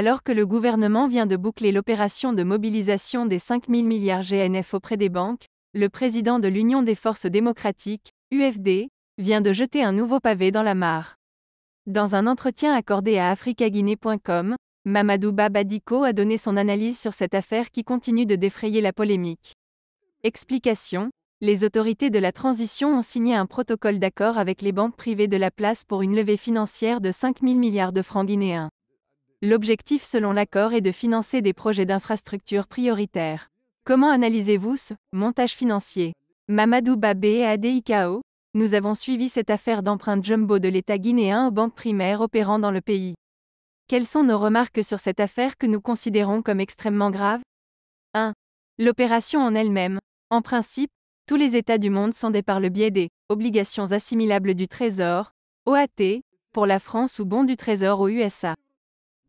Alors que le gouvernement vient de boucler l'opération de mobilisation des 5 000 milliards GNF auprès des banques, le président de l'Union des forces démocratiques, UFD, vient de jeter un nouveau pavé dans la mare. Dans un entretien accordé à africaguinée.com, Mamadou Babadiko a donné son analyse sur cette affaire qui continue de défrayer la polémique. Explication Les autorités de la transition ont signé un protocole d'accord avec les banques privées de la place pour une levée financière de 5 000 milliards de francs guinéens. L'objectif selon l'accord est de financer des projets d'infrastructures prioritaires. Comment analysez-vous ce montage financier Mamadou Babé et ADIKO, nous avons suivi cette affaire d'emprunt jumbo de l'État guinéen aux banques primaires opérant dans le pays. Quelles sont nos remarques sur cette affaire que nous considérons comme extrêmement grave 1. L'opération en elle-même. En principe, tous les États du monde sont par le biais des obligations assimilables du Trésor, OAT, pour la France ou bons du Trésor aux USA.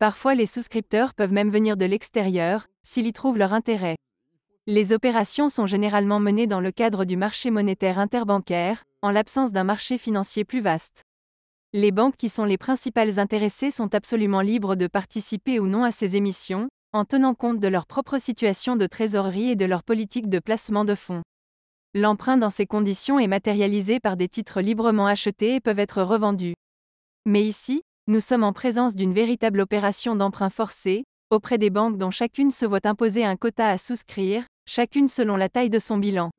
Parfois les souscripteurs peuvent même venir de l'extérieur, s'ils y trouvent leur intérêt. Les opérations sont généralement menées dans le cadre du marché monétaire interbancaire, en l'absence d'un marché financier plus vaste. Les banques qui sont les principales intéressées sont absolument libres de participer ou non à ces émissions, en tenant compte de leur propre situation de trésorerie et de leur politique de placement de fonds. L'emprunt dans ces conditions est matérialisé par des titres librement achetés et peuvent être revendus. Mais ici, nous sommes en présence d'une véritable opération d'emprunt forcé, auprès des banques dont chacune se voit imposer un quota à souscrire, chacune selon la taille de son bilan.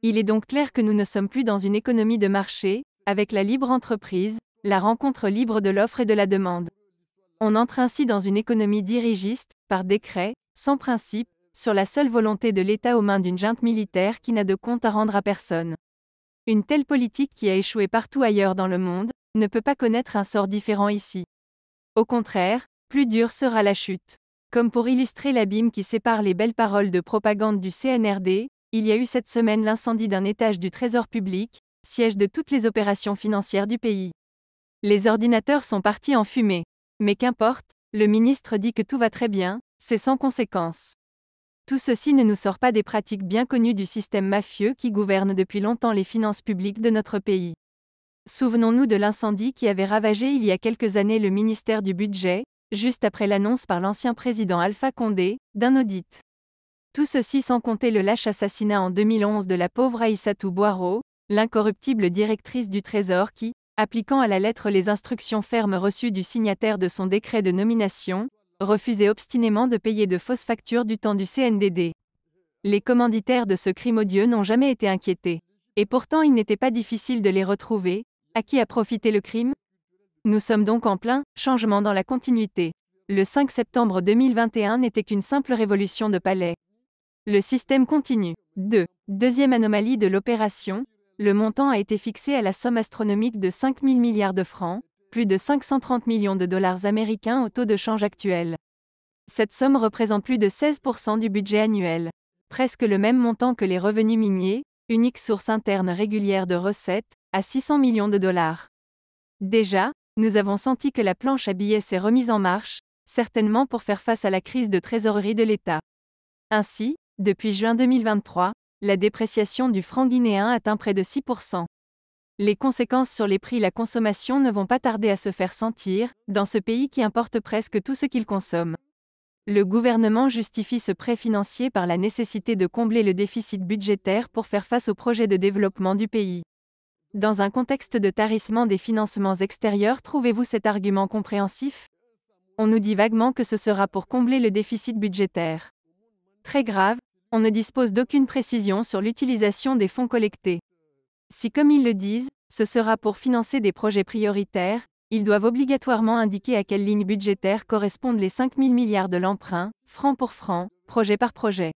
Il est donc clair que nous ne sommes plus dans une économie de marché, avec la libre entreprise, la rencontre libre de l'offre et de la demande. On entre ainsi dans une économie dirigiste, par décret, sans principe, sur la seule volonté de l'État aux mains d'une junte militaire qui n'a de compte à rendre à personne. Une telle politique qui a échoué partout ailleurs dans le monde, ne peut pas connaître un sort différent ici. Au contraire, plus dure sera la chute. Comme pour illustrer l'abîme qui sépare les belles paroles de propagande du CNRD, il y a eu cette semaine l'incendie d'un étage du Trésor public, siège de toutes les opérations financières du pays. Les ordinateurs sont partis en fumée. Mais qu'importe, le ministre dit que tout va très bien, c'est sans conséquence. Tout ceci ne nous sort pas des pratiques bien connues du système mafieux qui gouverne depuis longtemps les finances publiques de notre pays. Souvenons-nous de l'incendie qui avait ravagé il y a quelques années le ministère du Budget, juste après l'annonce par l'ancien président Alpha Condé, d'un audit. Tout ceci sans compter le lâche assassinat en 2011 de la pauvre Aïssatou Boiro, l'incorruptible directrice du Trésor qui, appliquant à la lettre les instructions fermes reçues du signataire de son décret de nomination, refusait obstinément de payer de fausses factures du temps du CNDD. Les commanditaires de ce crime odieux n'ont jamais été inquiétés. Et pourtant il n'était pas difficile de les retrouver, à qui a profité le crime Nous sommes donc en plein changement dans la continuité. Le 5 septembre 2021 n'était qu'une simple révolution de palais. Le système continue. 2. Deuxième anomalie de l'opération, le montant a été fixé à la somme astronomique de 5 000 milliards de francs, plus de 530 millions de dollars américains au taux de change actuel. Cette somme représente plus de 16% du budget annuel, presque le même montant que les revenus miniers, unique source interne régulière de recettes, à 600 millions de dollars. Déjà, nous avons senti que la planche à billets s'est remise en marche, certainement pour faire face à la crise de trésorerie de l'État. Ainsi, depuis juin 2023, la dépréciation du franc guinéen atteint près de 6%. Les conséquences sur les prix et la consommation ne vont pas tarder à se faire sentir, dans ce pays qui importe presque tout ce qu'il consomme. Le gouvernement justifie ce prêt financier par la nécessité de combler le déficit budgétaire pour faire face aux projets de développement du pays. Dans un contexte de tarissement des financements extérieurs, trouvez-vous cet argument compréhensif On nous dit vaguement que ce sera pour combler le déficit budgétaire. Très grave, on ne dispose d'aucune précision sur l'utilisation des fonds collectés. Si comme ils le disent, ce sera pour financer des projets prioritaires, ils doivent obligatoirement indiquer à quelle ligne budgétaire correspondent les 5 000 milliards de l'emprunt, franc pour franc, projet par projet.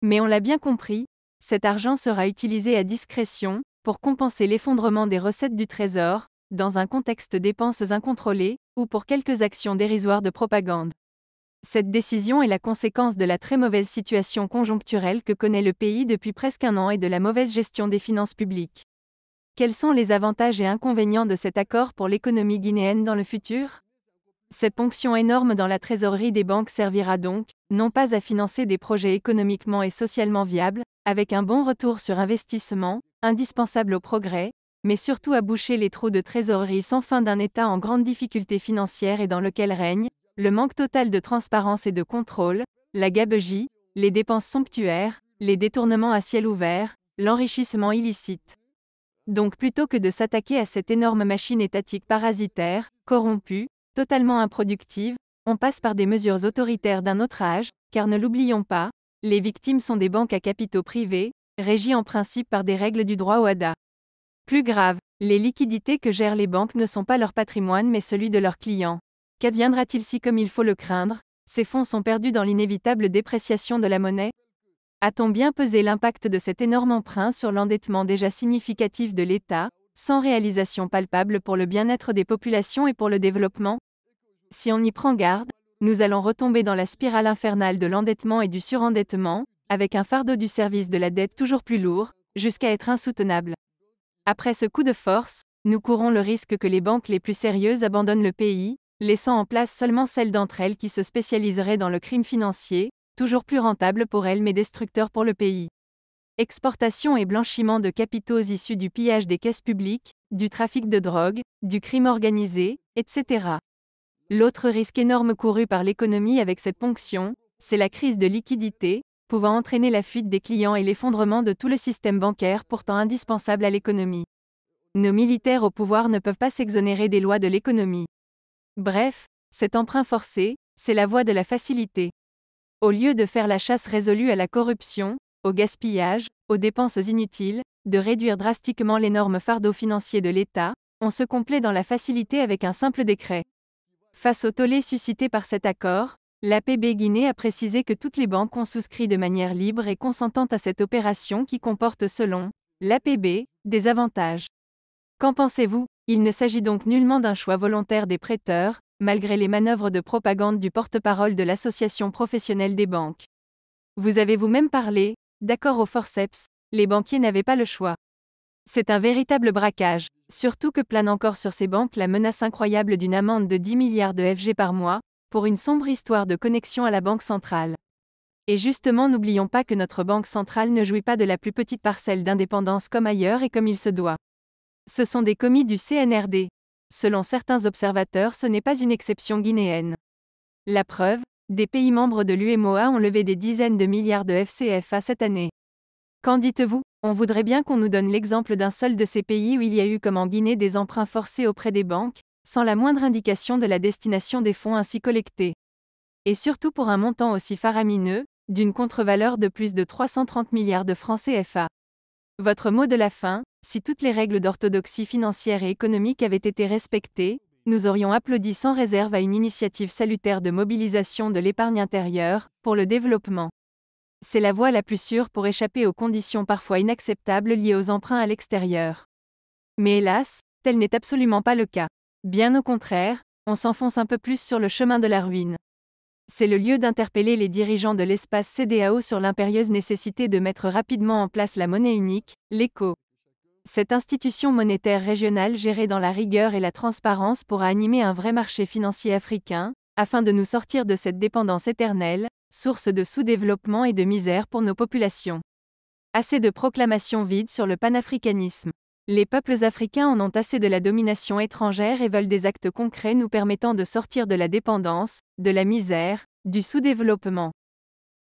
Mais on l'a bien compris, cet argent sera utilisé à discrétion, pour compenser l'effondrement des recettes du Trésor, dans un contexte dépenses incontrôlées, ou pour quelques actions dérisoires de propagande. Cette décision est la conséquence de la très mauvaise situation conjoncturelle que connaît le pays depuis presque un an et de la mauvaise gestion des finances publiques. Quels sont les avantages et inconvénients de cet accord pour l'économie guinéenne dans le futur Cette ponction énorme dans la trésorerie des banques servira donc, non pas à financer des projets économiquement et socialement viables, avec un bon retour sur investissement, indispensable au progrès, mais surtout à boucher les trous de trésorerie sans fin d'un État en grande difficulté financière et dans lequel règne le manque total de transparence et de contrôle, la gabegie, les dépenses somptuaires, les détournements à ciel ouvert, l'enrichissement illicite. Donc plutôt que de s'attaquer à cette énorme machine étatique parasitaire, corrompue, totalement improductive, on passe par des mesures autoritaires d'un autre âge, car ne l'oublions pas, les victimes sont des banques à capitaux privés, régies en principe par des règles du droit OADA. Plus grave, les liquidités que gèrent les banques ne sont pas leur patrimoine mais celui de leurs clients. Qu'adviendra-t-il si, comme il faut le craindre, ces fonds sont perdus dans l'inévitable dépréciation de la monnaie a-t-on bien pesé l'impact de cet énorme emprunt sur l'endettement déjà significatif de l'État, sans réalisation palpable pour le bien-être des populations et pour le développement Si on y prend garde, nous allons retomber dans la spirale infernale de l'endettement et du surendettement, avec un fardeau du service de la dette toujours plus lourd, jusqu'à être insoutenable. Après ce coup de force, nous courons le risque que les banques les plus sérieuses abandonnent le pays, laissant en place seulement celles d'entre elles qui se spécialiseraient dans le crime financier, toujours plus rentable pour elle mais destructeur pour le pays. Exportation et blanchiment de capitaux issus du pillage des caisses publiques, du trafic de drogue, du crime organisé, etc. L'autre risque énorme couru par l'économie avec cette ponction, c'est la crise de liquidité, pouvant entraîner la fuite des clients et l'effondrement de tout le système bancaire pourtant indispensable à l'économie. Nos militaires au pouvoir ne peuvent pas s'exonérer des lois de l'économie. Bref, cet emprunt forcé, c'est la voie de la facilité. Au lieu de faire la chasse résolue à la corruption, au gaspillage, aux dépenses inutiles, de réduire drastiquement l'énorme fardeau financier de l'État, on se complaît dans la facilité avec un simple décret. Face au tollé suscité par cet accord, l'APB Guinée a précisé que toutes les banques ont souscrit de manière libre et consentante à cette opération qui comporte selon l'APB des avantages. Qu'en pensez-vous Il ne s'agit donc nullement d'un choix volontaire des prêteurs, malgré les manœuvres de propagande du porte-parole de l'Association professionnelle des banques. Vous avez vous-même parlé, d'accord au forceps, les banquiers n'avaient pas le choix. C'est un véritable braquage, surtout que plane encore sur ces banques la menace incroyable d'une amende de 10 milliards de FG par mois, pour une sombre histoire de connexion à la Banque centrale. Et justement n'oublions pas que notre Banque centrale ne jouit pas de la plus petite parcelle d'indépendance comme ailleurs et comme il se doit. Ce sont des commis du CNRD, Selon certains observateurs, ce n'est pas une exception guinéenne. La preuve, des pays membres de l'UMOA ont levé des dizaines de milliards de FCFA cette année. Qu'en dites-vous On voudrait bien qu'on nous donne l'exemple d'un seul de ces pays où il y a eu comme en Guinée des emprunts forcés auprès des banques, sans la moindre indication de la destination des fonds ainsi collectés. Et surtout pour un montant aussi faramineux, d'une contre-valeur de plus de 330 milliards de francs CFA. Votre mot de la fin, si toutes les règles d'orthodoxie financière et économique avaient été respectées, nous aurions applaudi sans réserve à une initiative salutaire de mobilisation de l'épargne intérieure, pour le développement. C'est la voie la plus sûre pour échapper aux conditions parfois inacceptables liées aux emprunts à l'extérieur. Mais hélas, tel n'est absolument pas le cas. Bien au contraire, on s'enfonce un peu plus sur le chemin de la ruine. C'est le lieu d'interpeller les dirigeants de l'espace CDAO sur l'impérieuse nécessité de mettre rapidement en place la monnaie unique, l'écho. Cette institution monétaire régionale gérée dans la rigueur et la transparence pourra animer un vrai marché financier africain, afin de nous sortir de cette dépendance éternelle, source de sous-développement et de misère pour nos populations. Assez de proclamations vides sur le panafricanisme. Les peuples africains en ont assez de la domination étrangère et veulent des actes concrets nous permettant de sortir de la dépendance, de la misère, du sous-développement.